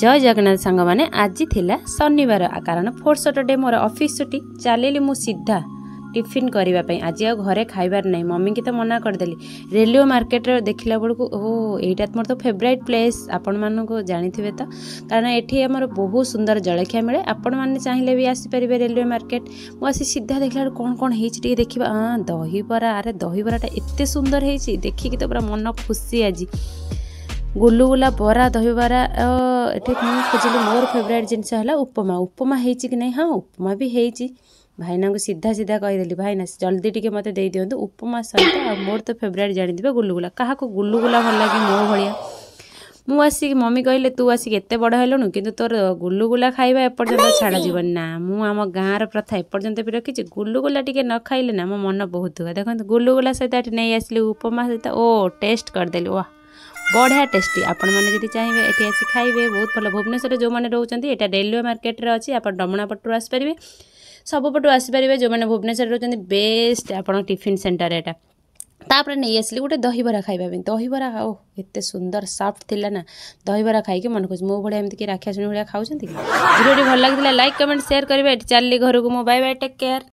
ଜୟ ଜଗନ୍ନାଥ ସାଙ୍ଗମାନେ ଆଜି ଥିଲା ଶନିବାର କାରଣ ଫୋର୍ ସଟର୍ଡେ ମୋର ଅଫିସ୍ ଛୁଟି ଚାଲିଲି ମୁଁ ସିଧା ଟିଫିନ୍ କରିବା ପାଇଁ ଆଜି ଆଉ ଘରେ ଖାଇବାର ନାହିଁ ମମିକି ତ ମନା କରିଦେଲି ରେଲୱେ ମାର୍କେଟରେ ଦେଖିଲା ବେଳକୁ ଓ ଏଇଟା ମୋର ତ ଫେଭରାଇଟ୍ ପ୍ଲେସ୍ ଆପଣମାନଙ୍କୁ ଜାଣିଥିବେ ତ କାରଣ ଏଠି ଆମର ବହୁତ ସୁନ୍ଦର ଜଳଖିଆ ମିଳେ ଆପଣମାନେ ଚାହିଁଲେ ବି ଆସିପାରିବେ ରେଲୱେ ମାର୍କେଟ ମୁଁ ଆସି ସିଧା ଦେଖିଲା ବେଳକୁ କ'ଣ କ'ଣ ହେଇଛି ଟିକେ ଦେଖିବା ଦହିବରା ଆରେ ଦହିବରାଟା ଏତେ ସୁନ୍ଦର ହେଇଛି ଦେଖିକି ତ ପୁରା ମନ ଖୁସି ଆଜି ଗୁଲୁଗୁଲା ବରା ଦହିବରା ଏଠି ମୁଁ ଖୋଜିଲି ମୋର ଫେଭରାଇଟ୍ ଜିନିଷ ହେଲା ଉପମା ଉପମା ହେଇଛି କି ନାହିଁ ହଁ ଉପମା ବି ହେଇଛି ଭାଇନାଙ୍କୁ ସିଧା ସିଧା କହିଦେଲି ଭାଇନା ଜଲ୍ଦି ଟିକେ ମୋତେ ଦେଇଦିଅନ୍ତୁ ଉପମା ସହିତ ଆଉ ମୋର ତ ଫେଭରାଇଟ୍ ଜାଣିଥିବେ ଗୁଲୁଗୁଲା କାହାକୁ ଗୁଲୁଗୁଲା ଭଲ ଲାଗେ ମୋ ଭଳିଆ ମୁଁ ଆସିକି ମମି କହିଲେ ତୁ ଆସିକି ଏତେ ବଡ଼ ହେଲୁଣୁ କିନ୍ତୁ ତୋର ଗୁଲୁଗୁଲା ଖାଇବା ଏପର୍ଯ୍ୟନ୍ତ ଛାଡ଼ଯିବନି ନା ମୁଁ ଆମ ଗାଁର ପ୍ରଥା ଏପର୍ଯ୍ୟନ୍ତ ବି ରଖିଛି ଗୁଲୁଗୁଲା ଟିକେ ନ ଖାଇଲେ ନା ମୋ ମନ ବହୁତ ଦୁଃଖ ଦେଖନ୍ତୁ ଗୁଲୁଗୁଲା ସହିତ ଏଠି ନେଇ ଆସିଲି ଉପମା ସହିତ ଓ ଟେଷ୍ଟ କରିଦେଲି ୱା ବଢ଼ିଆ ଟେଷ୍ଟି ଆପଣମାନେ ଯଦି ଚାହିଁବେ ଏଠି ଆସି ଖାଇବେ ବହୁତ ଭଲ ଭୁବନେଶ୍ୱରରେ ଯେଉଁମାନେ ରହୁଛନ୍ତି ଏଇଟା ଡେଲୱେ ମାର୍କେଟରେ ଅଛି ଆପଣ ଡମଣାପଟରୁ ଆସିପାରିବେ ସବୁପଟୁ ଆସିପାରିବେ ଯେଉଁମାନେ ଭୁବନେଶ୍ୱରରେ ରହୁଛନ୍ତି ବେଷ୍ଟ ଆପଣ ଟିଫିନ୍ ସେଣ୍ଟର ଏଇଟା ତାପରେ ନେଇ ଆସିଲି ଗୋଟେ ଦହିବରା ଖାଇବା ପାଇଁ ଦହିବରା ଓ ଏତେ ସୁନ୍ଦର ସଫ୍ଟ ଥିଲା ନା ଦହିବରା ଖାଇକି ମନେ କରୁଛି ମୋ ଭଳିଆ ଏମିତି କି ରାକ୍ଷାଶୁଣୀ ଭଳିଆ ଖାଉଛନ୍ତି କି ଭିଡ଼ିଓଟି ଭଲ ଲାଗିଥିଲା ଲାଇକ୍ କମେଣ୍ଟ ସେୟାର କରିବେ ଏଠି ଚାଲିଲି ଘରକୁ ମୁଁ ବାଏ ବାଏ ଟେକ୍ କେୟାର